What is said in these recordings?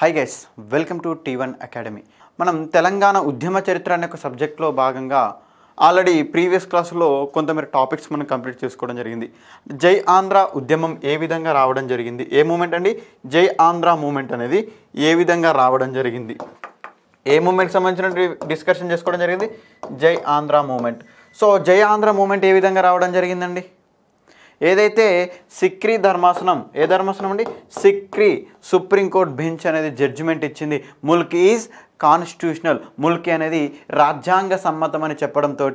high guys welcome to T one academy మనం తెలంగాణ ఉద్యమ చరిత్ర అనే ఒక సబ్జెక్ట్లో భాగంగా ఆల్రెడీ ప్రీవియస్ క్లాసులో కొంతమేర టాపిక్స్ మనం కంప్లీట్ చేసుకోవడం జరిగింది జై ఆంధ్ర ఉద్యమం ఏ విధంగా రావడం జరిగింది ఏ మూమెంట్ అండి జై ఆంధ్ర మూమెంట్ అనేది ఏ విధంగా రావడం జరిగింది ఏ మూమెంట్కి సంబంధించిన డిస్కషన్ చేసుకోవడం జరిగింది జై ఆంధ్ర మూమెంట్ సో జై ఆంధ్ర మూమెంట్ ఏ విధంగా రావడం జరిగిందండి ఏదైతే సిక్రీ ధర్మాసనం ఏ ధర్మాసనం అండి సిక్రీ సుప్రీంకోర్టు బెంచ్ అనేది జడ్జిమెంట్ ఇచ్చింది ముల్క్ ఈజ్ కాన్స్టిట్యూషనల్ ముల్కి అనేది రాజ్యాంగ సమ్మతం అని చెప్పడంతో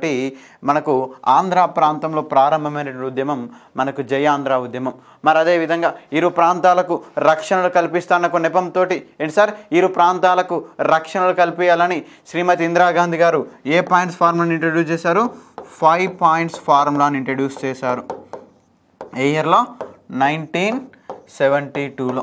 మనకు ఆంధ్ర ప్రాంతంలో ప్రారంభమైన ఉద్యమం మనకు జయ ఆంధ్ర ఉద్యమం మరి అదేవిధంగా ఇరు ప్రాంతాలకు రక్షణలు కల్పిస్తాన్న నెపంతో ఏంటి సార్ ఇరు ప్రాంతాలకు రక్షణలు కల్పించాలని శ్రీమతి ఇందిరాగాంధీ గారు ఏ పాయింట్స్ ఫార్ములాని ఇంట్రడ్యూస్ చేశారు ఫైవ్ పాయింట్స్ ఫార్ములాని ఇంట్రడ్యూస్ చేశారు ఏ ఇయర్లో నైన్టీన్ సెవెంటీ టూలో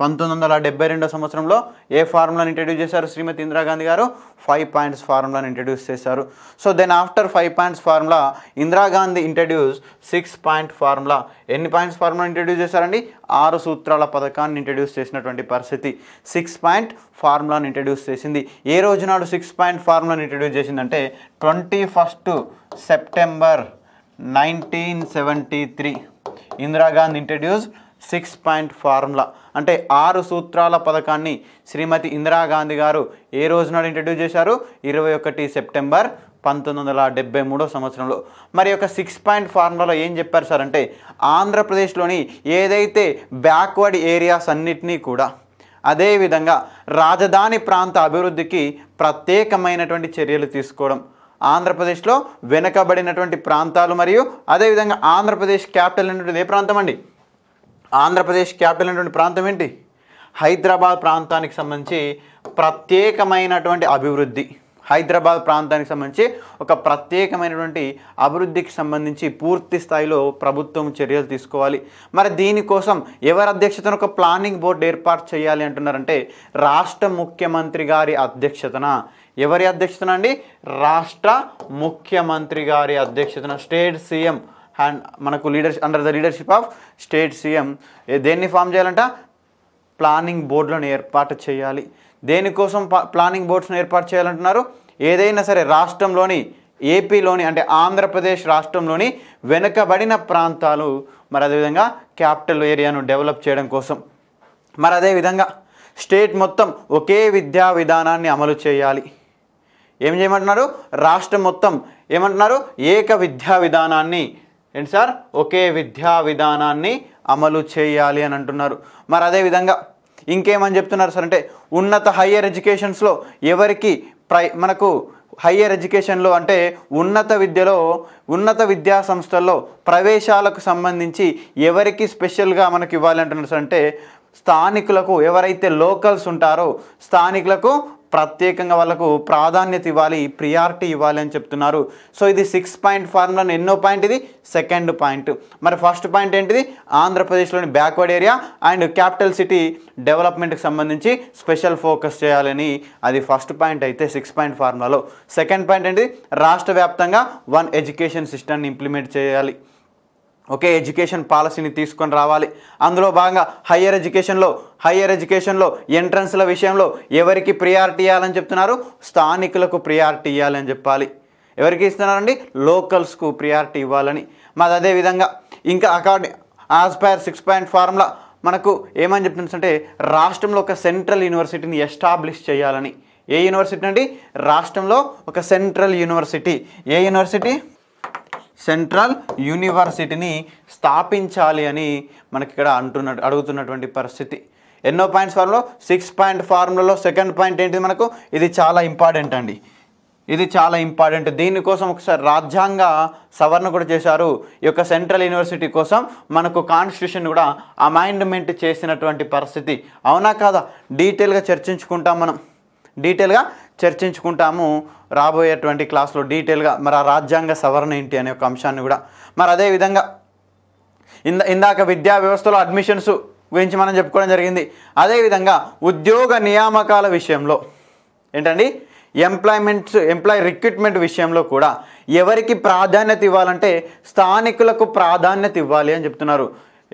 పంతొమ్మిది వందల డెబ్బై రెండో సంవత్సరంలో ఏ ఫార్ములాని ఇంట్రడ్యూస్ చేశారు శ్రీమతి ఇందిరాగాంధీ గారు ఫైవ్ పాయింట్స్ ఫార్ములాని ఇంట్రడ్యూస్ చేశారు so then after five points formula Indira Gandhi introduce six point formula ఎన్ని పాయింట్స్ ఫార్ములా ఇంట్రడ్యూస్ చేశారండి ఆరు సూత్రాల పథకాన్ని ఇంట్రడ్యూస్ చేసినటువంటి పరిస్థితి సిక్స్ పాయింట్ ఫార్ములాని ఇంట్రడ్యూస్ చేసింది ఏ రోజు నాడు సిక్స్ పాయింట్ ఫార్ములాని ఇంట్రడ్యూస్ చేసిందంటే twenty first September nineteen seventy three Indira Gandhi introduce six point formula అంటే ఆరు సూత్రాల పథకాన్ని శ్రీమతి ఇందిరాగాంధీ గారు ఏ నాడు ఇంట్రడ్యూస్ చేశారు ఇరవై ఒకటి సెప్టెంబర్ పంతొమ్మిది వందల డెబ్బై మూడో సంవత్సరంలో మరి యొక్క సిక్స్ పాయింట్ ఫార్ములాలో ఏం చెప్పారు సార్ అంటే ఆంధ్రప్రదేశ్లోని ఏదైతే బ్యాక్వర్డ్ ఏరియాస్ అన్నిటినీ కూడా అదేవిధంగా రాజధాని ప్రాంత అభివృద్ధికి ప్రత్యేకమైనటువంటి చర్యలు తీసుకోవడం ఆంధ్రప్రదేశ్లో వెనకబడినటువంటి ప్రాంతాలు మరియు అదేవిధంగా ఆంధ్రప్రదేశ్ క్యాపిటల్ అనేటువంటిది ఏ ప్రాంతం అండి ఆంధ్రప్రదేశ్ క్యాపిటల్ అనేటువంటి ప్రాంతం ఏంటి హైదరాబాద్ ప్రాంతానికి సంబంధించి ప్రత్యేకమైనటువంటి అభివృద్ధి హైదరాబాద్ ప్రాంతానికి సంబంధించి ఒక ప్రత్యేకమైనటువంటి అభివృద్ధికి సంబంధించి పూర్తి స్థాయిలో ప్రభుత్వం చర్యలు తీసుకోవాలి మరి దీనికోసం ఎవరి అధ్యక్షతన ఒక ప్లానింగ్ బోర్డు ఏర్పాటు చేయాలి అంటున్నారంటే రాష్ట్ర ముఖ్యమంత్రి గారి అధ్యక్షతన ఎవరి అధ్యక్షతన అండి రాష్ట్ర ముఖ్యమంత్రి గారి అధ్యక్షతన స్టేట్ సీఎం అండ్ మనకు leadership under the leadership of state CM దేన్ని ఫామ్ చేయాలంట ప్లానింగ్ బోర్డులను ఏర్పాటు చేయాలి దేనికోసం ప్లానింగ్ బోర్డ్స్ను ఏర్పాటు చేయాలంటున్నారు ఏదైనా సరే రాష్ట్రంలోని ఏపీలోని అంటే ఆంధ్రప్రదేశ్ రాష్ట్రంలోని వెనుకబడిన ప్రాంతాలు మరి అదేవిధంగా క్యాపిటల్ ఏరియాను డెవలప్ చేయడం కోసం మరి అదేవిధంగా స్టేట్ మొత్తం ఒకే విద్యా విధానాన్ని అమలు చేయాలి ఏం చేయమంటున్నారు రాష్ట్రం మొత్తం ఏమంటున్నారు ఏక విద్యా విధానాన్ని ఏంటి సార్ ఒకే విద్యా విధానాన్ని అమలు చేయాలి అని అంటున్నారు మరి అదేవిధంగా ఇంకేమని చెప్తున్నారు సార్ అంటే ఉన్నత హయ్యర్ ఎడ్యుకేషన్స్లో ఎవరికి ప్రై మనకు హయ్యర్ ఎడ్యుకేషన్లో అంటే ఉన్నత విద్యలో ఉన్నత విద్యా సంస్థల్లో ప్రవేశాలకు సంబంధించి ఎవరికి స్పెషల్గా మనకి ఇవ్వాలంటున్నారు అంటే స్థానికులకు ఎవరైతే లోకల్స్ ఉంటారో స్థానికులకు ప్రత్యేకంగా వాళ్ళకు ప్రాధాన్యత ఇవ్వాలి ప్రియారిటీ ఇవ్వాలి అని చెప్తున్నారు సో ఇది సిక్స్ పాయింట్ ఫార్ములాను ఎన్నో పాయింట్ ఇది సెకండ్ పాయింట్ మరి ఫస్ట్ పాయింట్ ఏంటిది ఆంధ్రప్రదేశ్లోని backward area and capital city డెవలప్మెంట్కి సంబంధించి స్పెషల్ ఫోకస్ చేయాలని అది ఫస్ట్ పాయింట్ అయితే సిక్స్ పాయింట్ ఫార్ములాలో సెకండ్ పాయింట్ ఏంటిది రాష్ట్ర వ్యాప్తంగా వన్ ఎడ్యుకేషన్ సిస్టమ్ని ఇంప్లిమెంట్ చేయాలి ఒకే ఎడ్యుకేషన్ పాలసీని తీసుకొని రావాలి అందులో భాగంగా హయ్యర్ ఎడ్యుకేషన్లో హయ్యర్ ఎడ్యుకేషన్లో ఎంట్రన్స్ల విషయంలో ఎవరికి ప్రియారిటీ ఇవ్వాలని చెప్తున్నారు స్థానికులకు ప్రియారిటీ ఇవ్వాలని చెప్పాలి ఎవరికి ఇస్తున్నారండి లోకల్స్కు ప్రియారిటీ ఇవ్వాలని మాది అదేవిధంగా ఇంకా according as per six point formula మనకు ఏమని అంటే రాష్ట్రంలో ఒక సెంట్రల్ యూనివర్సిటీని ఎస్టాబ్లిష్ చేయాలని ఏ యూనివర్సిటీ అండి రాష్ట్రంలో ఒక సెంట్రల్ యూనివర్సిటీ ఏ యూనివర్సిటీ సెంట్రల్ యూనివర్సిటీని స్థాపించాలి అని మనకి ఇక్కడ అంటున్న అడుగుతున్నటువంటి పరిస్థితి ఎన్నో పాయింట్స్ ఫార్లో సిక్స్ పాయింట్ ఫార్ములలో సెకండ్ పాయింట్ ఏంటి మనకు ఇది చాలా ఇంపార్టెంట్ అండి ఇది చాలా ఇంపార్టెంట్ దీనికోసం ఒకసారి రాజ్యాంగ సవరణ కూడా చేశారు ఈ యొక్క సెంట్రల్ యూనివర్సిటీ కోసం మనకు కాన్స్టిట్యూషన్ కూడా అమైండ్మెంట్ చేసినటువంటి పరిస్థితి అవునా కాదా డీటెయిల్గా చర్చించుకుంటాం మనం డీటెయిల్గా చర్చించుకుంటాము రాబోయేటువంటి క్లాస్లో డీటెయిల్గా మరి ఆ రాజ్యాంగ సవరణ ఏంటి అనే ఒక అంశాన్ని కూడా మరి అదేవిధంగా ఇంద ఇందాక విద్యా వ్యవస్థలో అడ్మిషన్స్ గురించి మనం చెప్పుకోవడం జరిగింది అదేవిధంగా ఉద్యోగ నియామకాల విషయంలో ఏంటండి ఎంప్లాయ్మెంట్స్ ఎంప్లాయ్ రిక్రూట్మెంట్ విషయంలో కూడా ఎవరికి ప్రాధాన్యత ఇవ్వాలంటే స్థానికులకు ప్రాధాన్యత ఇవ్వాలి అని చెప్తున్నారు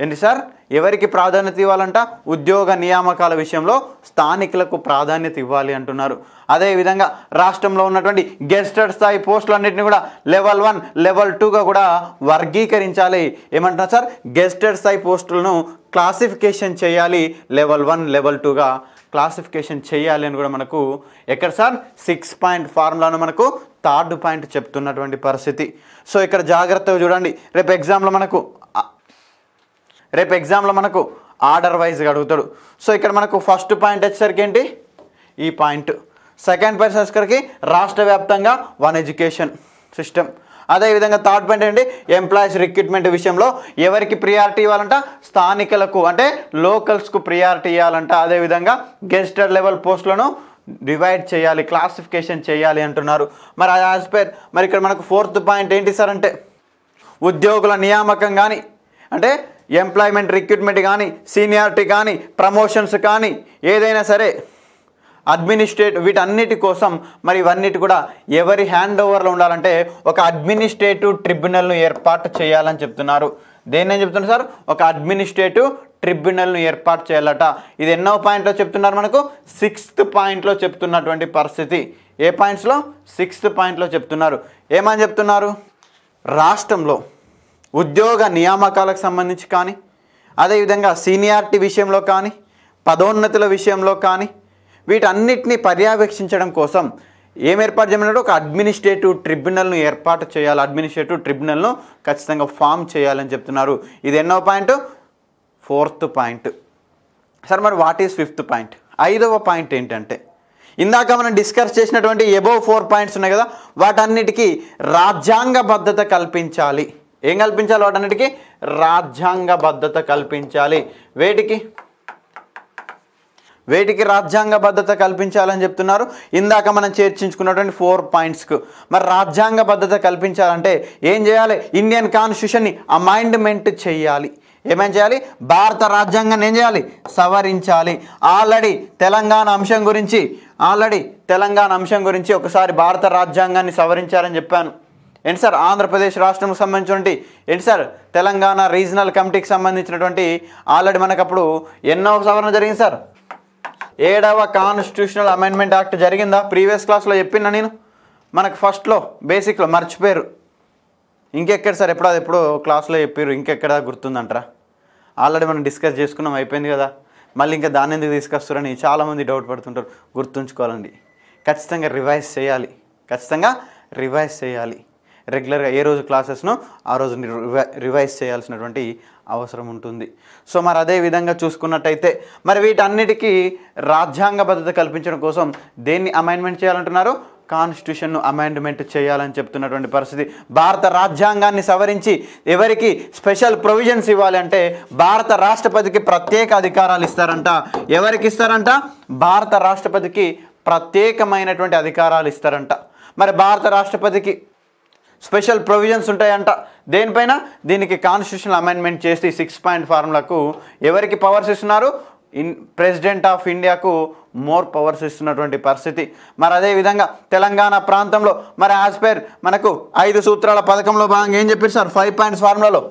ఏంటి సార్ ఎవరికి ప్రాధాన్యత ఇవ్వాలంట ఉద్యోగ నియామకాల విషయంలో స్థానికులకు ప్రాధాన్యత ఇవ్వాలి అంటున్నారు అదేవిధంగా రాష్ట్రంలో ఉన్నటువంటి గెస్టెడ్ స్థాయి అన్నింటినీ కూడా లెవెల్ వన్ లెవెల్ టూగా కూడా వర్గీకరించాలి ఏమంటున్నారు సార్ గెస్టెడ్ స్థాయి పోస్టులను క్లాసిఫికేషన్ చేయాలి లెవెల్ వన్ లెవెల్ టూగా క్లాసిఫికేషన్ చేయాలి అని కూడా మనకు ఎక్కడ సార్ సిక్స్ పాయింట్ ఫార్ములాను మనకు థర్డ్ పాయింట్ చెప్తున్నటువంటి పరిస్థితి సో ఇక్కడ జాగ్రత్తగా చూడండి రేపు ఎగ్జామ్లో మనకు రేపు ఎగ్జామ్లో మనకు ఆర్డర్ వైజ్గా అడుగుతాడు సో ఇక్కడ మనకు ఫస్ట్ పాయింట్ వచ్చేసరికి ఏంటి ఈ పాయింట్ సెకండ్ పాయింట్ వచ్చేసరికి రాష్ట్ర వ్యాప్తంగా వన్ ఎడ్యుకేషన్ సిస్టమ్ అదేవిధంగా థర్డ్ పాయింట్ ఏంటి ఎంప్లాయీస్ రిక్రూట్మెంట్ విషయంలో ఎవరికి ప్రియారిటీ ఇవ్వాలంట స్థానికులకు అంటే లోకల్స్కు ప్రియారిటీ ఇవ్వాలంట అదేవిధంగా గెస్టర్ లెవెల్ పోస్టులను డివైడ్ చేయాలి క్లాసిఫికేషన్ చేయాలి అంటున్నారు మరి అది యాజ్ మరి ఇక్కడ మనకు ఫోర్త్ పాయింట్ ఏంటి సార్ అంటే ఉద్యోగుల నియామకం కానీ అంటే ఎంప్లాయ్మెంట్ రిక్రూట్మెంట్ కానీ సీనియారిటీ కానీ ప్రమోషన్స్ కానీ ఏదైనా సరే అడ్మినిస్ట్రేట్ వీటన్నిటి కోసం మరి ఇవన్నిటి కూడా ఎవరి హ్యాండ్ ఓవర్లో ఉండాలంటే ఒక అడ్మినిస్ట్రేటివ్ ట్రిబ్యునల్ను ఏర్పాటు చేయాలని చెప్తున్నారు దేన్నని చెప్తున్నారు సార్ ఒక అడ్మినిస్ట్రేటివ్ ట్రిబ్యునల్ను ఏర్పాటు చేయాలట ఇది ఎన్నో పాయింట్లో చెప్తున్నారు మనకు సిక్స్త్ పాయింట్లో చెప్తున్నటువంటి పరిస్థితి ఏ పాయింట్స్లో సిక్స్త్ పాయింట్లో చెప్తున్నారు ఏమని చెప్తున్నారు రాష్ట్రంలో ఉద్యోగ నియామకాలకు సంబంధించి కానీ అదేవిధంగా సీనియారిటీ విషయంలో కానీ పదోన్నతుల విషయంలో కానీ వీటన్నిటిని పర్యవేక్షించడం కోసం ఏం ఏర్పాటు చేయమన్నాడు ఒక అడ్మినిస్ట్రేటివ్ ట్రిబ్యునల్ను ఏర్పాటు చేయాలి అడ్మినిస్ట్రేటివ్ ట్రిబ్యునల్ను ఖచ్చితంగా ఫామ్ చేయాలని చెప్తున్నారు ఇది ఎన్నో పాయింట్ ఫోర్త్ పాయింట్ సార్ మరి వాట్ ఈజ్ ఫిఫ్త్ పాయింట్ ఐదవ పాయింట్ ఏంటంటే ఇందాక మనం డిస్కస్ చేసినటువంటి ఎబో ఫోర్ పాయింట్స్ ఉన్నాయి కదా వాటన్నిటికీ రాజ్యాంగ భద్రత కల్పించాలి ఏం కల్పించాలి రాజ్యాంగ రాజ్యాంగబద్ధత కల్పించాలి వేటికి వేటికి రాజ్యాంగ భద్రత కల్పించాలని చెప్తున్నారు ఇందాక మనం చేర్చించుకున్నటువంటి ఫోర్ పాయింట్స్కు మరి రాజ్యాంగ భద్రత కల్పించాలంటే ఏం చేయాలి ఇండియన్ కాన్స్టిట్యూషన్ని అమైండ్మెంట్ చేయాలి ఏమేం చేయాలి భారత రాజ్యాంగాన్ని ఏం చేయాలి సవరించాలి ఆల్రెడీ తెలంగాణ అంశం గురించి ఆల్రెడీ తెలంగాణ అంశం గురించి ఒకసారి భారత రాజ్యాంగాన్ని సవరించాలని చెప్పాను ఏంటి సార్ ఆంధ్రప్రదేశ్ రాష్ట్రంకి సంబంధించినటువంటి ఏంటి సార్ తెలంగాణ రీజనల్ కమిటీకి సంబంధించినటువంటి ఆల్రెడీ మనకు అప్పుడు ఎన్నో సవరణ జరిగింది సార్ ఏడవ కాన్స్టిట్యూషనల్ అమెండ్మెంట్ యాక్ట్ జరిగిందా ప్రీవియస్ క్లాస్లో చెప్పిన నేను మనకు ఫస్ట్లో బేసిక్లో మర్చిపోయారు ఇంకెక్కడ సార్ ఎప్పుడో అది ఎప్పుడో క్లాస్లో చెప్పారు ఇంకెక్కడ గుర్తుందంటారా ఆల్రెడీ మనం డిస్కస్ చేసుకున్నాం అయిపోయింది కదా మళ్ళీ ఇంకా దాన్ని ఎందుకు తీసుకొస్తారని చాలామంది డౌట్ పడుతుంటారు గుర్తుంచుకోవాలండి ఖచ్చితంగా రివైజ్ చేయాలి ఖచ్చితంగా రివైజ్ చేయాలి రెగ్యులర్గా ఏ రోజు క్లాసెస్ను ఆ రోజు రివైజ్ చేయాల్సినటువంటి అవసరం ఉంటుంది సో మరి అదే విధంగా చూసుకున్నట్టయితే మరి వీటన్నిటికీ రాజ్యాంగ భద్రత కల్పించడం కోసం దేన్ని అమైన్మెంట్ చేయాలంటున్నారు కాన్స్టిట్యూషన్ను అమెండ్మెంట్ చేయాలని చెప్తున్నటువంటి పరిస్థితి భారత రాజ్యాంగాన్ని సవరించి ఎవరికి స్పెషల్ ప్రొవిజన్స్ ఇవ్వాలి అంటే భారత రాష్ట్రపతికి ప్రత్యేక అధికారాలు ఇస్తారంట ఎవరికి ఇస్తారంట భారత రాష్ట్రపతికి ప్రత్యేకమైనటువంటి అధికారాలు ఇస్తారంట మరి భారత రాష్ట్రపతికి స్పెషల్ ప్రొవిజన్స్ ఉంటాయంట దేనిపైన దీనికి కాన్స్టిట్యూషన్ అమెండ్మెంట్ చేసి సిక్స్ పాయింట్ ఫార్ములకు ఎవరికి పవర్స్ ఇస్తున్నారు ఇన్ ప్రెసిడెంట్ ఆఫ్ ఇండియాకు మోర్ పవర్స్ ఇస్తున్నటువంటి పరిస్థితి మరి అదేవిధంగా తెలంగాణ ప్రాంతంలో మరి యాజ్ పేర్ మనకు ఐదు సూత్రాల పథకంలో భాగంగా ఏం చెప్పారు సార్ ఫైవ్ పాయింట్స్ ఫార్ములాలో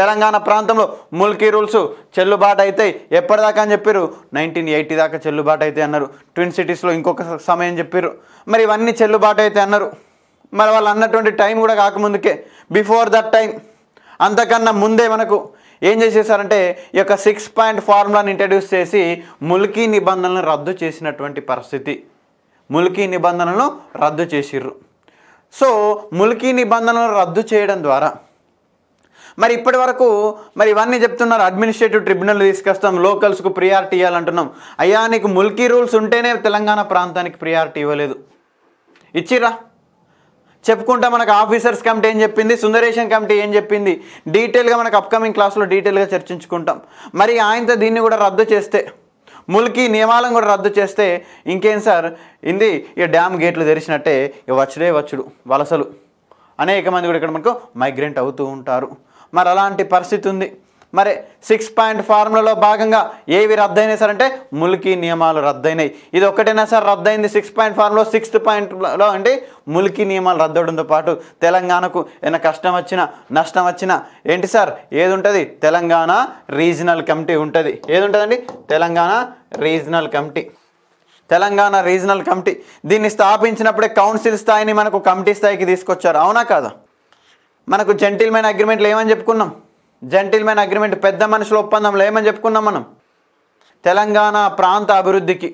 తెలంగాణ ప్రాంతంలో ముల్కీ రూల్స్ చెల్లుబాటు అయితే ఎప్పటిదాకా అని చెప్పారు నైన్టీన్ ఎయిటీ దాకా చెల్లుబాటు అయితే అన్నారు ట్విన్ సిటీస్లో ఇంకొక సమయం చెప్పారు మరి ఇవన్నీ చెల్లుబాటు అయితే అన్నారు మరి వాళ్ళు అన్నటువంటి టైం కూడా కాకముందుకే బిఫోర్ దట్ టైం అంతకన్నా ముందే మనకు ఏం చేసేసారంటే ఈ యొక్క సిక్స్ పాయింట్ ఫార్ములాని ఇంట్రడ్యూస్ చేసి ముల్కీ నిబంధనలను రద్దు చేసినటువంటి పరిస్థితి ముల్కీ నిబంధనలను రద్దు చేసిర్రు సో ముల్కీ నిబంధనలను రద్దు చేయడం ద్వారా మరి ఇప్పటి వరకు మరి ఇవన్నీ చెప్తున్నారు అడ్మినిస్ట్రేటివ్ ట్రిబ్యునల్ తీసుకొస్తాం లోకల్స్కు ప్రియారిటీ ఇవ్వాలంటున్నాం అయ్యా నీకు ముల్కీ రూల్స్ ఉంటేనే తెలంగాణ ప్రాంతానికి ప్రియారిటీ ఇవ్వలేదు ఇచ్చిరా చెప్పుకుంటా మనకు ఆఫీసర్స్ కమిటీ ఏం చెప్పింది సుందరేషన్ కమిటీ ఏం చెప్పింది డీటెయిల్గా మనకు అప్కమింగ్ క్లాస్లో డీటెయిల్గా చర్చించుకుంటాం మరి ఆయనతో దీన్ని కూడా రద్దు చేస్తే ములికి నియమాలను కూడా రద్దు చేస్తే ఇంకేం సార్ ఇంది ఈ డ్యామ్ గేట్లు తెరిచినట్టే ఇక వచ్చుడే వచ్చుడు వలసలు అనేక మంది కూడా ఇక్కడ మనకు మైగ్రేంట్ అవుతూ ఉంటారు మరి అలాంటి పరిస్థితి ఉంది మరి సిక్స్ పాయింట్ ఫార్ములాలో భాగంగా ఏవి రద్దయినాయి సార్ అంటే ముల్కీ నియమాలు రద్దయినాయి ఇది ఒకటేనా సార్ రద్దయింది సిక్స్ పాయింట్ ఫార్ములో సిక్స్త్ పాయింట్లో అంటే ముల్కీ నియమాలు రద్దవడంతో పాటు తెలంగాణకు ఏమైనా కష్టం వచ్చినా నష్టం వచ్చినా ఏంటి సార్ ఏది ఉంటుంది తెలంగాణ రీజనల్ కమిటీ ఉంటుంది ఏది ఉంటుందండి Telangana regional committee Telangana regional committee దీన్ని స్థాపించినప్పుడే కౌన్సిల్ స్థాయిని మనకు కమిటీ స్థాయికి తీసుకొచ్చారు అవునా కాదా మనకు జెంటిల్మెన్ అగ్రిమెంట్లు ఏమని చెప్పుకున్నాం జెంటిల్మెన్ అగ్రిమెంట్ పెద్ద మనుషుల ఒప్పందంలో ఏమని చెప్పుకున్నాం మనం తెలంగాణ ప్రాంత అభివృద్ధికి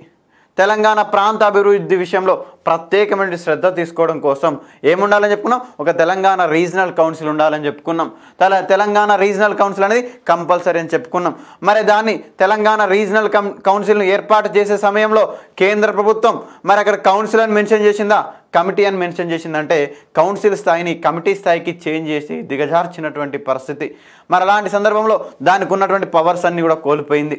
తెలంగాణ ప్రాంత అభివృద్ధి విషయంలో ప్రత్యేకమైన శ్రద్ధ తీసుకోవడం కోసం ఏముండాలని చెప్పుకున్నాం ఒక తెలంగాణ రీజనల్ కౌన్సిల్ ఉండాలని చెప్పుకున్నాం తల తెలంగాణ రీజనల్ కౌన్సిల్ అనేది కంపల్సరీ అని చెప్పుకున్నాం మరి దాన్ని తెలంగాణ రీజనల్ కం కౌన్సిల్ను ఏర్పాటు చేసే సమయంలో కేంద్ర ప్రభుత్వం మరి అక్కడ కౌన్సిల్ అని మెన్షన్ చేసిందా కమిటీ అని మెన్షన్ చేసిందంటే కౌన్సిల్ స్థాయిని కమిటీ స్థాయికి చేంజ్ చేసి దిగజార్చినటువంటి పరిస్థితి మరి అలాంటి సందర్భంలో దానికి ఉన్నటువంటి పవర్స్ అన్నీ కూడా కోల్పోయింది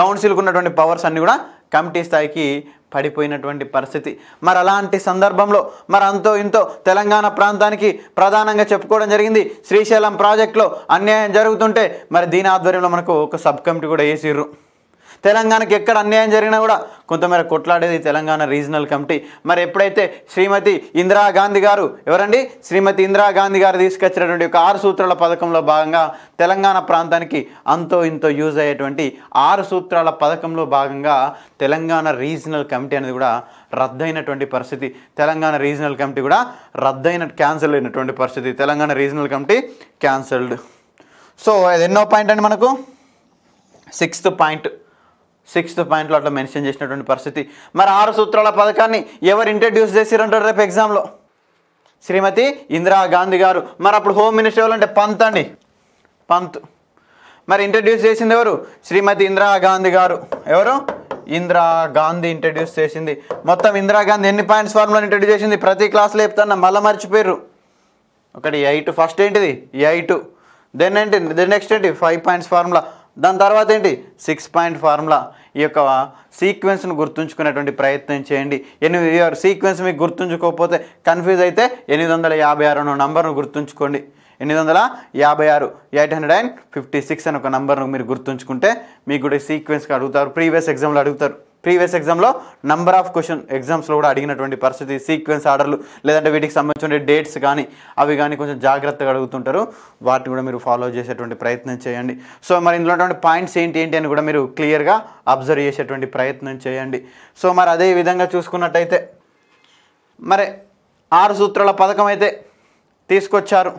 కౌన్సిల్కు ఉన్నటువంటి పవర్స్ అన్నీ కూడా కమిటీ స్థాయికి పడిపోయినటువంటి పరిస్థితి మరి అలాంటి సందర్భంలో మరి అంతో ఇంతో తెలంగాణ ప్రాంతానికి ప్రధానంగా చెప్పుకోవడం జరిగింది శ్రీశైలం ప్రాజెక్టులో అన్యాయం జరుగుతుంటే మరి దీని ఆధ్వర్యంలో మనకు ఒక సబ్ కమిటీ కూడా వేసిర్రు తెలంగాణకి ఎక్కడ అన్యాయం జరిగినా కూడా కొంతమేర కొట్లాడేది తెలంగాణ రీజనల్ కమిటీ మరి ఎప్పుడైతే శ్రీమతి ఇందిరాగాంధీ గారు ఎవరండి శ్రీమతి ఇందిరాగాంధీ గారు తీసుకొచ్చినటువంటి ఒక ఆరు సూత్రాల పథకంలో భాగంగా తెలంగాణ ప్రాంతానికి అంతో ఇంతో యూజ్ అయ్యేటువంటి ఆరు సూత్రాల పథకంలో భాగంగా తెలంగాణ రీజనల్ కమిటీ అనేది కూడా రద్దయినటువంటి పరిస్థితి తెలంగాణ రీజనల్ కమిటీ కూడా రద్దయిన క్యాన్సిల్ అయినటువంటి పరిస్థితి Telangana regional committee cancelled so అది ఎన్నో పాయింట్ అండి మనకు సిక్స్త్ పాయింట్ సిక్స్త్ పాయింట్లో అట్లా మెన్షన్ చేసినటువంటి పరిస్థితి మరి ఆరు సూత్రాల పథకాన్ని ఎవరు ఇంట్రడ్యూస్ చేసిరంటారు రేపు ఎగ్జామ్లో శ్రీమతి ఇందిరాగాంధీ గారు మరి అప్పుడు హోమ్ మినిస్టర్ ఎవరంటే పంత్ అండి పంత్ మరి ఇంట్రడ్యూస్ చేసింది ఎవరు శ్రీమతి ఇందిరాగాంధీ గారు ఎవరు ఇందిరాగాంధీ ఇంట్రడ్యూస్ చేసింది మొత్తం ఇందిరాగాంధీ ఎన్ని పాయింట్స్ ఫార్ములా ఇంట్రడ్యూస్ చేసింది ప్రతి క్లాస్లో చెప్తాను మళ్ళీ మర్చిపోయారు ఒకటి ఎయిట్ ఫస్ట్ ఏంటిది ఎయిట్ దెన్ ఏంటి దెన్ నెక్స్ట్ ఏంటి ఫైవ్ పాయింట్స్ ఫార్ములా దాని తర్వాత ఏంటి సిక్స్ పాయింట్ ఫార్ములా ఈ యొక్క సీక్వెన్స్ను గుర్తుంచుకునేటువంటి ప్రయత్నం చేయండి ఎనిమిది సీక్వెన్స్ మీకు గుర్తుంచుకోకపోతే కన్ఫ్యూజ్ అయితే ఎనిమిది వందల యాభై ఆరు అన్న నంబర్ను గుర్తుంచుకోండి ఎనిమిది వందల యాభై ఆరు eight hundred and fifty six అని ఒక నంబర్ను మీరు గుర్తుంచుకుంటే మీకు కూడా సీక్వెన్స్కి అడుగుతారు ప్రీవియస్ ఎగ్జామ్లో అడుగుతారు ప్రీవియస్ ఎగ్జామ్లో నంబర్ ఆఫ్ క్వశ్చన్ ఎగ్జామ్స్లో కూడా అడిగినటువంటి పరిస్థితి సీక్వెన్స్ ఆర్డర్లు లేదంటే వీటికి సంబంధించిన డేట్స్ కానీ అవి కానీ కొంచెం జాగ్రత్తగా అడుగుతుంటారు వాటిని కూడా మీరు ఫాలో చేసేటువంటి ప్రయత్నం చేయండి సో మరి ఇందులో పాయింట్స్ ఏంటి ఏంటి అని కూడా మీరు క్లియర్గా అబ్జర్వ్ చేసేటువంటి ప్రయత్నం చేయండి సో మరి అదే విధంగా చూసుకున్నట్టయితే మరి ఆరు సూత్రాల పథకం అయితే తీసుకొచ్చారు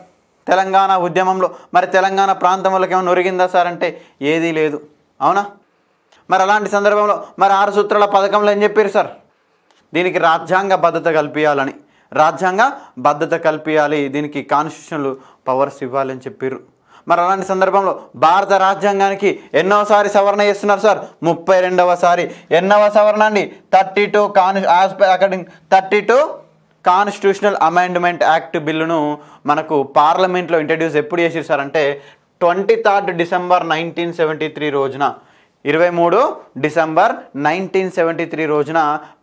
తెలంగాణ ఉద్యమంలో మరి తెలంగాణ ప్రాంతంలోకి ఏమైనా ఒరిగిందా సార్ అంటే ఏదీ లేదు అవునా మరి అలాంటి సందర్భంలో మరి ఆరు సూత్రాల పథకంలో ఏం చెప్పారు సార్ దీనికి రాజ్యాంగ భద్రత కల్పించాలని రాజ్యాంగ భద్రత కల్పించాలి దీనికి కాన్స్టిట్యూషన్లు పవర్స్ ఇవ్వాలని చెప్పారు మరి అలాంటి సందర్భంలో భారత రాజ్యాంగానికి ఎన్నోసారి సవరణ చేస్తున్నారు సార్ ముప్పై రెండవసారి ఎన్నవ సవరణ అండి థర్టీ టూ కాన్ according thirty two constitutional amendment act బిల్లును మనకు పార్లమెంట్లో ఇంట్రడ్యూస్ ఎప్పుడు చేసారు సార్ అంటే twenty third December nineteen seventy three రోజున ఇరవై మూడు డిసెంబర్ నైన్టీన్ సెవెంటీ త్రీ రోజున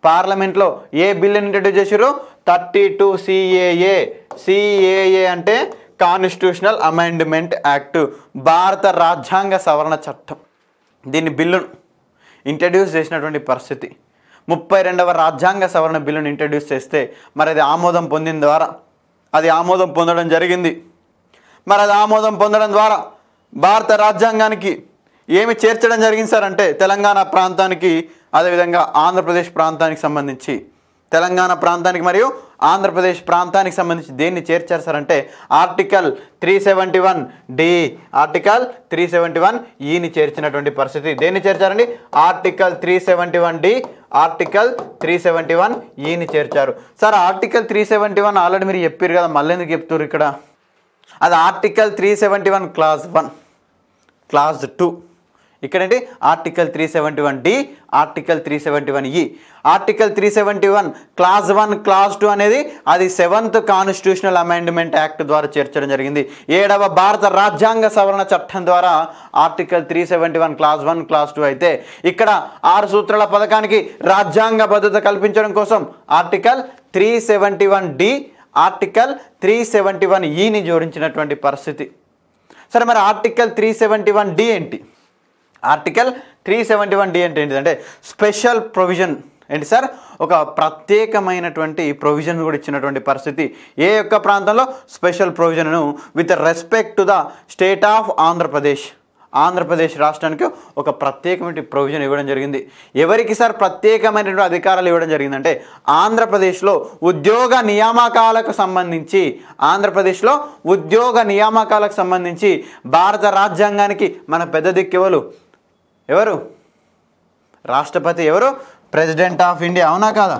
పార్లమెంట్లో ఏ బిల్లుని ఇంట్రడ్యూస్ చేశారు థర్టీ టూ సిఏఏ సిఏఏ అంటే కాన్స్టిట్యూషనల్ అమెండ్మెంట్ యాక్ట్ భారత రాజ్యాంగ సవరణ చట్టం దీని బిల్లును ఇంట్రడ్యూస్ చేసినటువంటి పరిస్థితి ముప్పై రెండవ రాజ్యాంగ సవరణ బిల్లును ఇంట్రడ్యూస్ చేస్తే మరి అది ఆమోదం పొందిన ద్వారా అది ఆమోదం పొందడం జరిగింది మరి అది ఆమోదం పొందడం ద్వారా భారత రాజ్యాంగానికి ఏమి చేర్చడం జరిగింది సార్ అంటే తెలంగాణ ప్రాంతానికి అదేవిధంగా ఆంధ్రప్రదేశ్ ప్రాంతానికి సంబంధించి తెలంగాణ ప్రాంతానికి మరియు ఆంధ్రప్రదేశ్ ప్రాంతానికి సంబంధించి దేన్ని చేర్చారు సార్ అంటే article three seventy one D article three seventy one ఈని చేర్చినటువంటి పరిస్థితి దేన్ని చేర్చారండి article three seventy one D article three seventy one ఈని చేర్చారు sir article three seventy one already మీరు చెప్పారు కదా మళ్ళీ ఎందుకు చెప్తున్నారు ఇక్కడ అది article three seventy one clause one clause two ఇక్కడంటే article three seventy one D article three seventy one E article three seventy one clause one clause two అనేది అది సెవెంత్ కాన్స్టిట్యూషనల్ అమెండ్మెంట్ యాక్ట్ ద్వారా చేర్చడం జరిగింది ఏడవ భారత రాజ్యాంగ సవరణ చట్టం ద్వారా article three seventy one clause one clause two అయితే ఇక్కడ ఆరు సూత్రాల పథకానికి రాజ్యాంగ భద్రత కల్పించడం కోసం article three seventy one D article three seventy one ఈని జోడించినటువంటి పరిస్థితి సరే మరి article three seventy one D ఏంటి article three seventy one D అంటే ఏంటిదంటే స్పెషల్ ప్రొవిజన్ ఏంటి సార్ ఒక ప్రత్యేకమైనటువంటి ప్రొవిజన్ కూడా ఇచ్చినటువంటి పరిస్థితి ఏ యొక్క ప్రాంతంలో స్పెషల్ ప్రొవిజన్ను with respect to the state of Andhra Pradesh Andhra Pradesh రాష్ట్రానికి ఒక ప్రత్యేకమైన ప్రొవిజన్ ఇవ్వడం జరిగింది ఎవరికి సార్ ప్రత్యేకమైనటువంటి అధికారాలు ఇవ్వడం జరిగిందంటే ఆంధ్రప్రదేశ్లో ఉద్యోగ నియామకాలకు సంబంధించి ఆంధ్రప్రదేశ్లో ఉద్యోగ నియామకాలకు సంబంధించి భారత రాజ్యాంగానికి మన పెద్ద దిక్కెవలు ఎవరు రాష్ట్రపతి ఎవరు ప్రెసిడెంట్ ఆఫ్ ఇండియా అవునా కాదా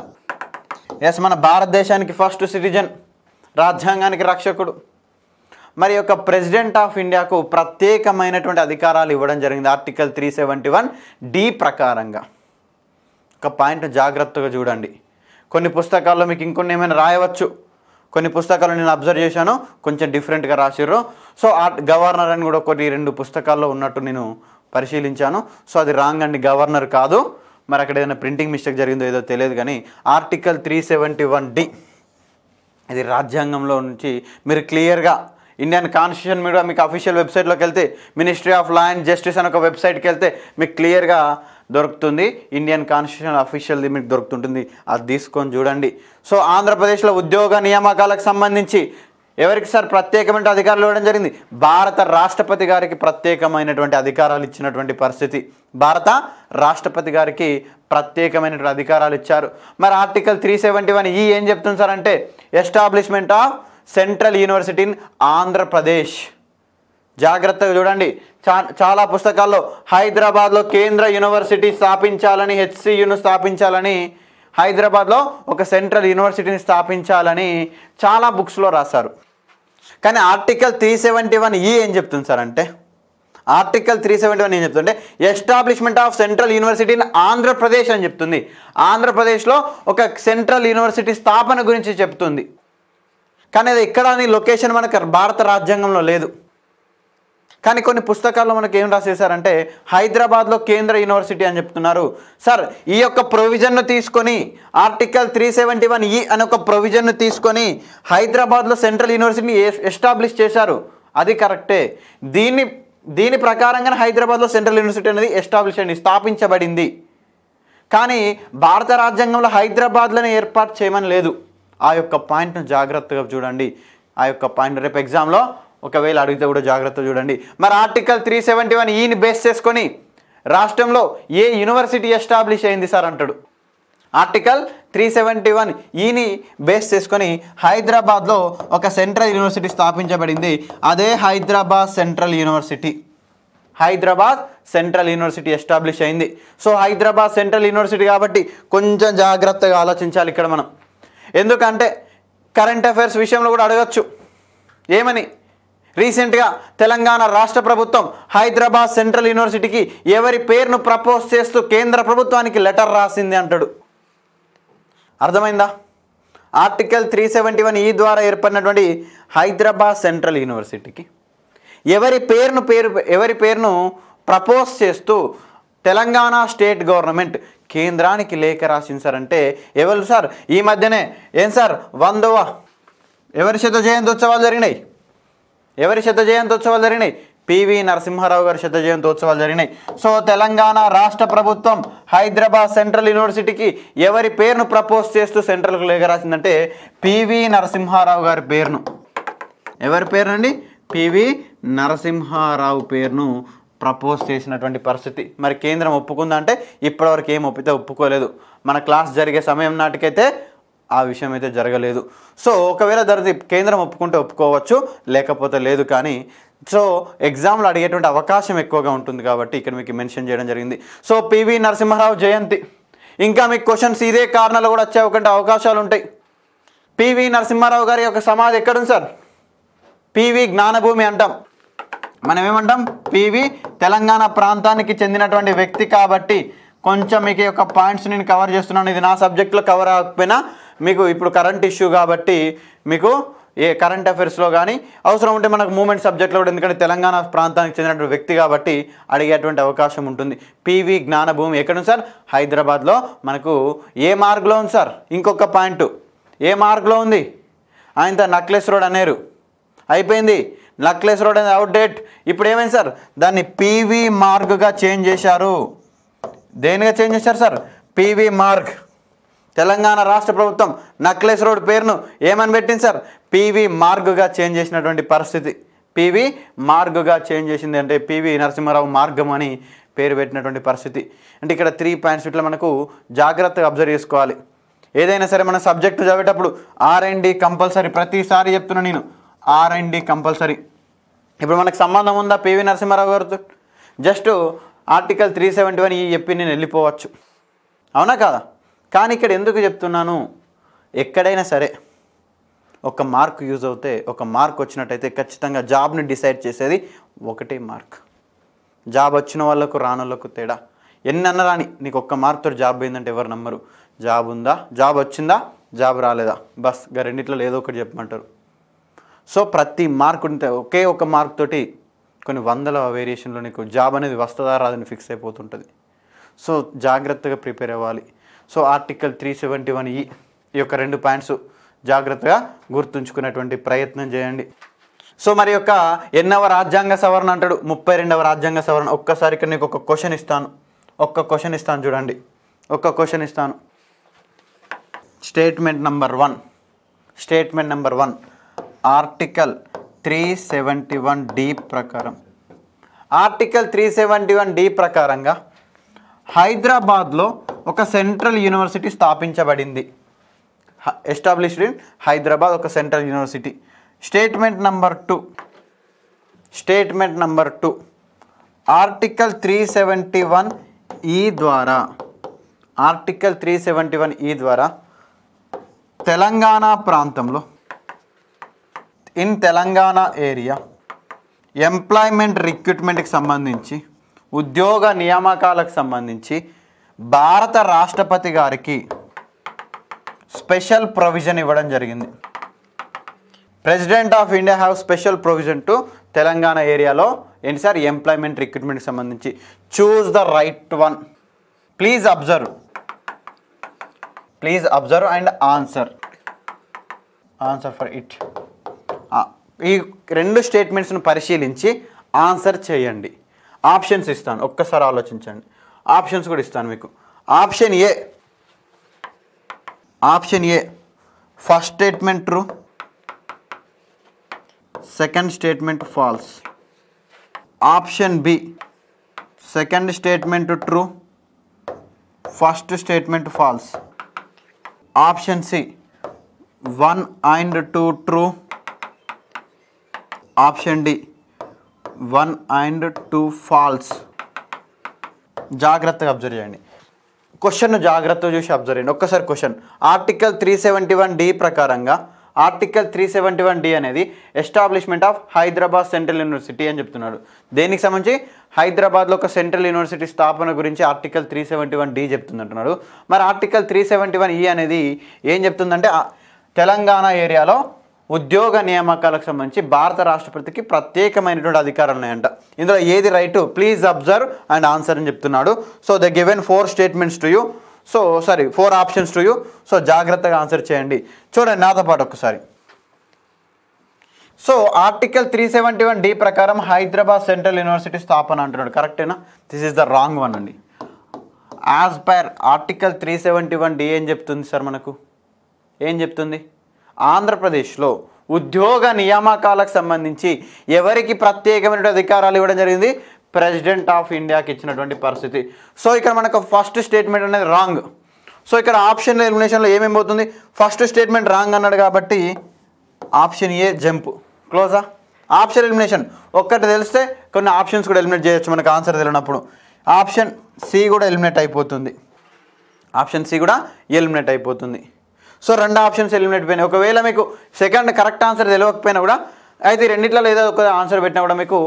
ఎస్ మన భారతదేశానికి ఫస్ట్ సిటిజన్ రాజ్యాంగానికి రక్షకుడు మరి యొక్క ప్రెసిడెంట్ ఆఫ్ ఇండియాకు ప్రత్యేకమైనటువంటి అధికారాలు ఇవ్వడం జరిగింది article three seventy one D ప్రకారంగా ఒక పాయింట్ జాగ్రత్తగా చూడండి కొన్ని పుస్తకాల్లో మీకు ఇంకొన్ని ఏమైనా రాయవచ్చు కొన్ని పుస్తకాలు నేను అబ్జర్వ్ చేశాను కొంచెం డిఫరెంట్గా రాసిర్రు సో ఆ గవర్నర్ అని కూడా కొన్ని రెండు పుస్తకాల్లో ఉన్నట్టు నేను పరిశీలించాను సో అది రాంగ్ అండి గవర్నర్ కాదు మరి అక్కడ ఏదైనా ప్రింటింగ్ మిస్టేక్ జరిగిందో ఏదో తెలియదు కానీ article three seventy one D ఇది రాజ్యాంగంలో నుంచి మీరు క్లియర్గా ఇండియన్ కాన్స్టిట్యూషన్ మీద మీకు అఫీషియల్ వెబ్సైట్లోకి వెళ్తే ministry of law and justice అని ఒక వెబ్సైట్కి వెళ్తే మీకు క్లియర్గా దొరుకుతుంది ఇండియన్ కాన్స్టిట్యూషన్ అఫీషియల్ది మీకు దొరుకుతుంటుంది అది తీసుకొని చూడండి సో ఆంధ్రప్రదేశ్లో ఉద్యోగ నియామకాలకు సంబంధించి ఎవరికి సార్ ప్రత్యేకమైన అధికారాలు ఇవ్వడం జరిగింది భారత రాష్ట్రపతి గారికి ప్రత్యేకమైనటువంటి అధికారాలు ఇచ్చినటువంటి పరిస్థితి భారత రాష్ట్రపతి గారికి ప్రత్యేకమైనటువంటి అధికారాలు ఇచ్చారు మరి ఆర్టికల్ త్రీ సెవెంటీ వన్ ఈ ఏం చెప్తుంది సార్ అంటే establishment of central university in Andhra Pradesh జాగ్రత్తగా చూడండి చా చాలా పుస్తకాల్లో హైదరాబాద్లో కేంద్ర యూనివర్సిటీ స్థాపించాలని హెచ్సియును స్థాపించాలని హైదరాబాద్లో ఒక సెంట్రల్ యూనివర్సిటీని స్థాపించాలని చాలా బుక్స్లో రాశారు కానీ ఆర్టికల్ త్రీ సెవెంటీ వన్ ఈ ఏం చెప్తుంది సార్ అంటే ఆర్టికల్ త్రీ సెవెంటీ వన్ ఏం చెప్తుంటే establishment of central university in Andhra Pradesh అని చెప్తుంది ఆంధ్రప్రదేశ్లో ఒక సెంట్రల్ యూనివర్సిటీ స్థాపన గురించి చెప్తుంది కానీ అది ఎక్కడ అని లొకేషన్ మనకు భారత రాజ్యాంగంలో లేదు కానీ కొన్ని పుస్తకాల్లో మనకి ఏం రాసేశారంటే హైదరాబాద్లో కేంద్ర యూనివర్సిటీ అని చెప్తున్నారు సార్ ఈ యొక్క ప్రొవిజన్ను తీసుకొని ఆర్టికల్ త్రీ సెవెంటీ వన్ ఈ అనే ఒక ప్రొవిజన్ను తీసుకొని హైదరాబాద్లో సెంట్రల్ యూనివర్సిటీని ఎస్టాబ్లిష్ చేశారు అది కరెక్టే దీన్ని దీని ప్రకారంగానే హైదరాబాద్లో సెంట్రల్ యూనివర్సిటీ అనేది ఎస్టాబ్లిష్ అయింది స్థాపించబడింది కానీ భారత రాజ్యాంగంలో హైదరాబాద్లోనే ఏర్పాటు చేయమని లేదు ఆ యొక్క పాయింట్ను జాగ్రత్తగా చూడండి ఆ యొక్క పాయింట్ రేపు ఎగ్జామ్లో ఒకవేళ అడిగితే కూడా జాగ్రత్త చూడండి మరి ఆర్టికల్ త్రీ సెవెంటీ వన్ ఈని బేస్ చేసుకొని రాష్ట్రంలో ఏ యూనివర్సిటీ ఎస్టాబ్లిష్ అయింది సార్ అంటాడు ఆర్టికల్ త్రీ సెవెంటీ వన్ ఈని బేస్ చేసుకొని హైదరాబాద్లో ఒక సెంట్రల్ యూనివర్సిటీ స్థాపించబడింది అదే Hyderabad central university Hyderabad central university establish అయింది సో హైదరాబాద్ సెంట్రల్ యూనివర్సిటీ కాబట్టి కొంచెం జాగ్రత్తగా ఆలోచించాలి ఇక్కడ మనం ఎందుకంటే కరెంట్ అఫైర్స్ విషయంలో కూడా అడగచ్చు ఏమని రీసెంట్గా తెలంగాణ రాష్ట్ర ప్రభుత్వం హైదరాబాద్ సెంట్రల్ యూనివర్సిటీకి ఎవరి పేరును ప్రపోజ్ చేస్తూ కేంద్ర ప్రభుత్వానికి లెటర్ రాసింది అంటాడు అర్థమైందా article three seventy one E ద్వారా ఏర్పడినటువంటి హైదరాబాద్ సెంట్రల్ యూనివర్సిటీకి ఎవరి పేరును పేరు ఎవరి పేరును ప్రపోజ్ చేస్తూ తెలంగాణ స్టేట్ గవర్నమెంట్ కేంద్రానికి లేఖ రాసింది సార్ అంటే ఎవరు సార్ ఈ మధ్యనే ఏం సార్ వందవ ఎవరి చేత జయంతి ఉత్సవాలు జరిగినాయి ఎవరి శత జయంతోత్సవాలు జరిగినాయి పివి నరసింహారావు గారి శత ఉత్సవాలు జరిగినాయి సో తెలంగాణ రాష్ట్ర ప్రభుత్వం హైదరాబాద్ సెంట్రల్ యూనివర్సిటీకి ఎవరి పేరును ప్రపోజ్ చేస్తూ సెంట్రల్కు లేఖ రాసిందంటే పివి నరసింహారావు గారి పేరును ఎవరి పేరునండి పివి నరసింహారావు పేరును ప్రపోజ్ చేసినటువంటి పరిస్థితి మరి కేంద్రం ఒప్పుకుందంటే ఇప్పటివరకు ఏం ఒప్పితే ఒప్పుకోలేదు మన క్లాస్ జరిగే సమయం నాటికైతే ఆ విషయం అయితే జరగలేదు సో ఒకవేళ దాని కేంద్రం ఒప్పుకుంటే ఒప్పుకోవచ్చు లేకపోతే లేదు కానీ సో ఎగ్జామ్లు అడిగేటువంటి అవకాశం ఎక్కువగా ఉంటుంది కాబట్టి ఇక్కడ మీకు మెన్షన్ చేయడం జరిగింది సో పివి నరసింహారావు జయంతి ఇంకా మీకు క్వశ్చన్స్ ఇదే కారణాలు కూడా వచ్చే అవకాశాలు ఉంటాయి పివి నరసింహారావు గారి యొక్క సమాధి ఎక్కడుంది సార్ పివి జ్ఞానభూమి అంటాం మనం ఏమంటాం పివి తెలంగాణ ప్రాంతానికి చెందినటువంటి వ్యక్తి కాబట్టి కొంచెం మీకు యొక్క పాయింట్స్ నేను కవర్ చేస్తున్నాను ఇది నా సబ్జెక్టులో కవర్ అవ్వకపోయినా మీకు ఇప్పుడు కరెంట్ ఇష్యూ కాబట్టి మీకు ఏ కరెంట్ అఫైర్స్లో కానీ అవసరం ఉంటే మనకు మూమెంట్ సబ్జెక్ట్లో కూడా ఎందుకంటే తెలంగాణ ప్రాంతానికి చెందినటువంటి వ్యక్తి కాబట్టి అడిగేటువంటి అవకాశం ఉంటుంది పీవీ జ్ఞానభూమి ఎక్కడ సార్ హైదరాబాద్లో మనకు ఏ మార్గ్లో ఉంది సార్ ఇంకొక పాయింట్ ఏ మార్గ్లో ఉంది ఆయన నక్లెస్ రోడ్ అనేరు అయిపోయింది నక్లెస్ రోడ్ అనేది అవుట్ డేట్ ఇప్పుడు ఏమైంది సార్ దాన్ని పీవీ మార్గ్గా చేంజ్ చేశారు దేనిగా చేంజ్ చేశారు సార్ పీవీ మార్గ్ తెలంగాణ రాష్ట్ర ప్రభుత్వం నక్లెస్ రోడ్ పేరును ఏమని పెట్టింది సార్ పివి మార్గుగా చేంజ్ చేసినటువంటి పరిస్థితి పివి మార్గుగా చేంజ్ చేసింది అంటే పివి నరసింహారావు మార్గం అని పేరు పెట్టినటువంటి పరిస్థితి అంటే ఇక్కడ త్రీ పాయింట్స్ ఇట్లా మనకు జాగ్రత్తగా అబ్జర్వ్ చేసుకోవాలి ఏదైనా సరే మన సబ్జెక్టు చదివేటప్పుడు ఆర్ అండ్ డి కంపల్సరీ ప్రతిసారి చెప్తున్నా నేను ఆర్ అండ్ డి కంపల్సరీ ఇప్పుడు మనకు సంబంధం ఉందా పివి నరసింహారావు గారితో just article three seventy one ఈ చెప్పి నేను వెళ్ళిపోవచ్చు అవునా కాదా కానీ ఇక్కడ ఎందుకు చెప్తున్నాను ఎక్కడైనా సరే ఒక మార్క్ యూజ్ అవుతే ఒక మార్క్ వచ్చినట్టయితే ఖచ్చితంగా జాబ్ని డిసైడ్ చేసేది ఒకటే మార్క్ జాబ్ వచ్చిన వాళ్ళకు రానులకు తేడా అన్న రాని నీకు ఒక్క మార్క్తో జాబ్ పోయిందంటే ఎవరు నమ్మరు జాబ్ ఉందా జాబ్ వచ్చిందా జాబ్ రాలేదా బస్ గా రెండిట్లో ఏదో ఒకటి చెప్పమంటారు సో ప్రతి మార్క్ ఉంటే ఒకే ఒక మార్క్ తోటి కొన్ని వందల వేరియేషన్లో నీకు జాబ్ అనేది వస్తుందా రాదని ఫిక్స్ అయిపోతుంటుంది సో జాగ్రత్తగా ప్రిపేర్ అవ్వాలి so article three seventy one E యొక్క రెండు పాయింట్స్ జాగ్రత్తగా గుర్తుంచుకునేటువంటి ప్రయత్నం చేయండి సో మరి యొక్క ఎన్నవ రాజ్యాంగ సవరణ అంటాడు ముప్పై రెండవ రాజ్యాంగ సవరణ ఒక్కసారి ఇక్కడ నీకు ఒక క్వశ్చన్ ఇస్తాను ఒక్క క్వశ్చన్ ఇస్తాను చూడండి ఒక్క క్వశ్చన్ ఇస్తాను statement number one statement number one article three seventy one D ప్రకారం article three seventy one D ప్రకారంగా హైదరాబాద్లో ఒక సెంట్రల్ యూనివర్సిటీ స్థాపించబడింది ఎస్టాబ్లిష్డ్ ఇన్ హైదరాబాద్ ఒక central university statement number two statement number two article three seventy one E ద్వారా article three seventy one E ద్వారా తెలంగాణ ప్రాంతంలో in Telangana area employment రిక్రూట్మెంట్కి సంబంధించి ఉద్యోగ నియామకాలకు సంబంధించి భారత రాష్ట్రపతి గారికి స్పెషల్ ప్రొవిజన్ ఇవ్వడం జరిగింది president of India have special provision to Telangana ఏరియాలో ఏంటి సార్ ఎంప్లాయ్మెంట్ రిక్రూట్మెంట్కి సంబంధించి choose the right one please observe please observe and answer answer for it ఈ రెండు స్టేట్మెంట్స్ను పరిశీలించి ఆన్సర్ చేయండి ఆప్షన్స్ ఇస్తాను ఒక్కసారి ఆలోచించండి ఆప్షన్స్ కూడా ఇస్తాను మీకు option A option A first statement true second statement false option B second statement true first statement false option C one and two true option D one and two false జాగ్రత్తగా observe చేయండి క్వశ్చన్ను జాగ్రత్తగా చూసి observe చేయండి ఒక్కసారి question article three seventy one D ప్రకారంగా article three seventy one D అనేది establishment of Hyderabad central university అని చెప్తున్నాడు దేనికి సంబంధించి హైదరాబాద్లో ఒక సెంట్రల్ యూనివర్సిటీ స్థాపన గురించి article three seventy one D చెప్తుందంటున్నాడు మరి ఆర్టికల్ త్రీ సెవెంటీ వన్ ఈ అనేది ఏం చెప్తుందంటే తెలంగాణ ఏరియాలో ఉద్యోగ నియామకాలకు సంబంధించి భారత రాష్ట్రపతికి ప్రత్యేకమైనటువంటి అధికారాలు ఉన్నాయంట ఇందులో ఏది right please observe and answer అని చెప్తున్నాడు so the given four statements to you so sorry four options to you so జాగ్రత్తగా ఆన్సర్ చేయండి చూడండి నాతో పాటు ఒకసారి so article three seventy one D ప్రకారం హైదరాబాద్ సెంట్రల్ యూనివర్సిటీ స్థాపన అంటున్నాడు కరెక్టేనా this is the wrong one అండి as per article three seventy one D ఏం చెప్తుంది సార్ మనకు ఏం చెప్తుంది ఆంధ్రప్రదేశ్లో ఉద్యోగ నియామకాలకు సంబంధించి ఎవరికి ప్రత్యేకమైన అధికారాలు ఇవ్వడం జరిగింది ప్రెసిడెంట్ ఆఫ్ ఇండియాకి ఇచ్చినటువంటి పరిస్థితి సో ఇక్కడ మనకు ఫస్ట్ స్టేట్మెంట్ అనేది రాంగ్ సో ఇక్కడ ఆప్షన్ ఎలిమినేషన్లో ఏమేమి పోతుంది ఫస్ట్ స్టేట్మెంట్ రాంగ్ అన్నాడు కాబట్టి ఆప్షన్ ఏ జంప్ క్లోజా ఆప్షన్ ఎలిమినేషన్ ఒక్కటి తెలిస్తే కొన్ని ఆప్షన్స్ కూడా ఎలిమినేట్ చేయొచ్చు మనకు ఆన్సర్ తెలియనప్పుడు ఆప్షన్ సి కూడా ఎలిమినేట్ అయిపోతుంది ఆప్షన్ సి కూడా ఎలిమినేట్ అయిపోతుంది సో రెండు ఆప్షన్స్ ఎలిమినేట్ పోయినాయి ఒకవేళ మీకు సెకండ్ కరెక్ట్ ఆన్సర్ తెలియకపోయినా కూడా అయితే రెండిట్లో ఏదో ఒక ఆన్సర్ పెట్టినా కూడా మీకు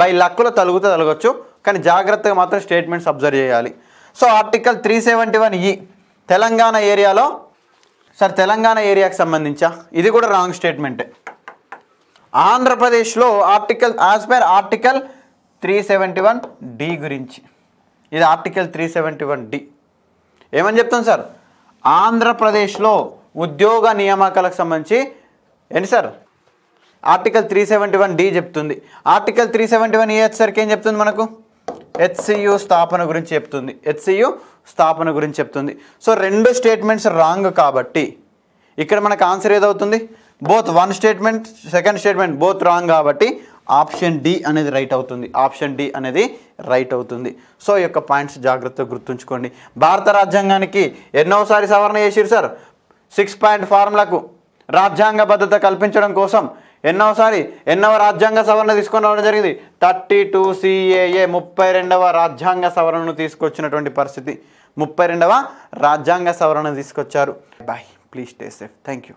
బై లక్లో తలుగుతూ తలగొచ్చు కానీ జాగ్రత్తగా మాత్రం స్టేట్మెంట్స్ అబ్జర్వ్ చేయాలి so article three seventy one E Telangana ఏరియాలో సార్ తెలంగాణ ఏరియాకి సంబంధించా ఇది కూడా రాంగ్ స్టేట్మెంటే ఆంధ్రప్రదేశ్లో article as per article three seventy one D గురించి ఇది article three seventy one D ఏమని చెప్తాం సార్ ఆంధ్రప్రదేశ్లో ఉద్యోగ నియామకాలకు సంబంధించి ఏంటి sir article three seventy one D చెప్తుంది article three seventy one A వచ్చేసరికి ఏం చెప్తుంది మనకు హెచ్సియు స్థాపన గురించి చెప్తుంది హెచ్సియు స్థాపన గురించి చెప్తుంది సో రెండు స్టేట్మెంట్స్ రాంగ్ కాబట్టి ఇక్కడ మనకు ఆన్సర్ ఏదవుతుంది both one statement second statement both wrong కాబట్టి ఆప్షన్ డి అనేది రైట్ అవుతుంది ఆప్షన్ డి అనేది రైట్ అవుతుంది సో ఈ యొక్క పాయింట్స్ జాగ్రత్తగా గుర్తుంచుకోండి భారత రాజ్యాంగానికి ఎన్నోసారి సవరణ చేసిరు సార్ సిక్స్ పాయింట్ ఫార్ములకు రాజ్యాంగ భద్రత కల్పించడం కోసం ఎన్నోసారి ఎన్నవ రాజ్యాంగ సవరణ తీసుకొని రావడం జరిగింది థర్టీ టూ సిఏఏ ముప్పై రెండవ రాజ్యాంగ సవరణను తీసుకొచ్చినటువంటి పరిస్థితి ముప్పై రెండవ రాజ్యాంగ సవరణ తీసుకొచ్చారు bye please stay safe thank you